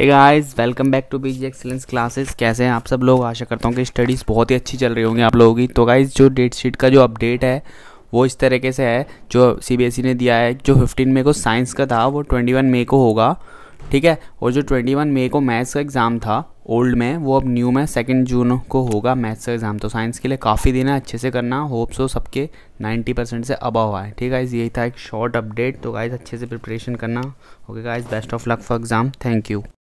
ये guys welcome back to BG excellence classes कैसे हैं आप सब लोग आशा करता हूँ कि स्टडीज़ बहुत ही अच्छी चल रही होंगी आप लोगों की तो गाइस जो डेट शीट का जो अपडेट है वो इस तरीके से है जो सीबीएसई e ने दिया है जो 15 मई को साइंस का था वो 21 मई को होगा ठीक है और जो 21 मई को मैथ्स का एग्ज़ाम था ओल्ड में वो अब न्यू में सेकेंड जून को होगा मैथ्स का एग्ज़ाम तो साइंस के लिए काफ़ी दिन है अच्छे से करना होप सो सबके नाइन्टी परसेंट से अब हुआ है ठीक है यही था एक शॉर्ट अपडेट तो गाइज अच्छे से प्रिपरेशन करना okay guys best of luck for exam thank you